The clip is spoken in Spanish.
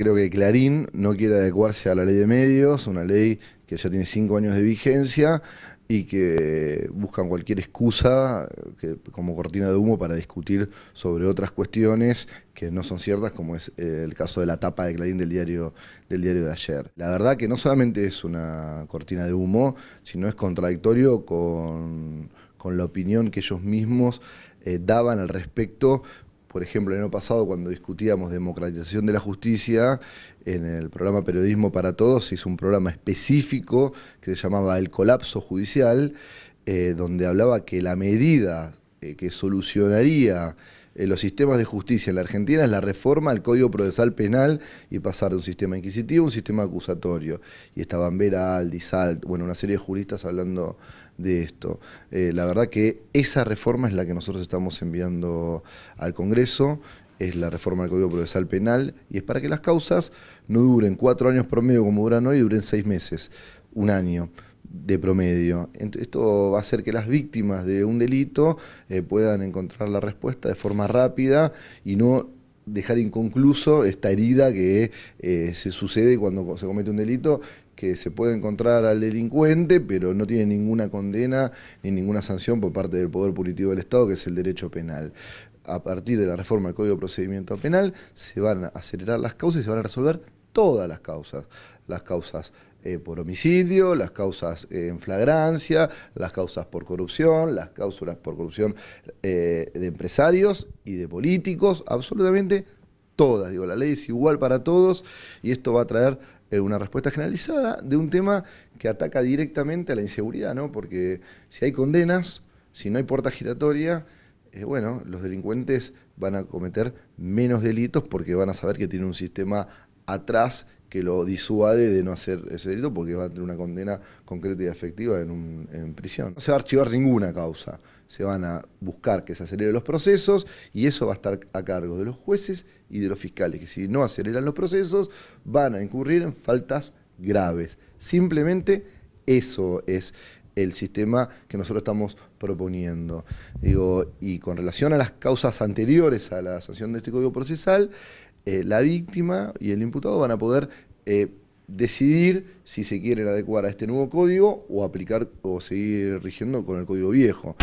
Creo que Clarín no quiere adecuarse a la ley de medios, una ley que ya tiene cinco años de vigencia y que buscan cualquier excusa eh, como cortina de humo para discutir sobre otras cuestiones que no son ciertas, como es eh, el caso de la tapa de Clarín del diario, del diario de ayer. La verdad que no solamente es una cortina de humo, sino es contradictorio con, la opinión que ellos mismos eh, daban al respecto por ejemplo, el año pasado cuando discutíamos democratización de la justicia, en el programa Periodismo para Todos se hizo un programa específico que se llamaba El colapso judicial, eh, donde hablaba que la medida eh, que solucionaría en eh, los sistemas de justicia en la Argentina es la reforma al Código Procesal Penal y pasar de un sistema inquisitivo a un sistema acusatorio. Y estaban Vera Aldi, Salt, bueno, una serie de juristas hablando de esto. Eh, la verdad que esa reforma es la que nosotros estamos enviando al Congreso es la reforma del Código Procesal Penal y es para que las causas no duren cuatro años promedio como duran hoy, duren seis meses, un año de promedio. Esto va a hacer que las víctimas de un delito eh, puedan encontrar la respuesta de forma rápida y no dejar inconcluso esta herida que eh, se sucede cuando se comete un delito, que se puede encontrar al delincuente, pero no tiene ninguna condena ni ninguna sanción por parte del Poder Punitivo del Estado, que es el derecho penal. A partir de la reforma del Código de Procedimiento Penal se van a acelerar las causas y se van a resolver todas las causas, las causas eh, por homicidio, las causas eh, en flagrancia, las causas por corrupción, las causas por corrupción eh, de empresarios y de políticos, absolutamente todas. Digo, la ley es igual para todos y esto va a traer una respuesta generalizada de un tema que ataca directamente a la inseguridad, ¿no? Porque si hay condenas, si no hay puerta giratoria, bueno, los delincuentes van a cometer menos delitos porque van a saber que tiene un sistema atrás que lo disuade de no hacer ese delito porque va a tener una condena concreta y efectiva en, prisión. No se va a archivar ninguna causa, se van a buscar que se aceleren los procesos y eso va a estar a cargo de los jueces y de los fiscales, que si no aceleran los procesos van a incurrir en faltas graves. Simplemente eso es el sistema que nosotros estamos proponiendo. Digo, y con relación a las causas anteriores a la sanción de este Código Procesal, eh, la víctima y el imputado van a poder eh, decidir si se quieren adecuar a este nuevo código o aplicar o seguir rigiendo con el código viejo.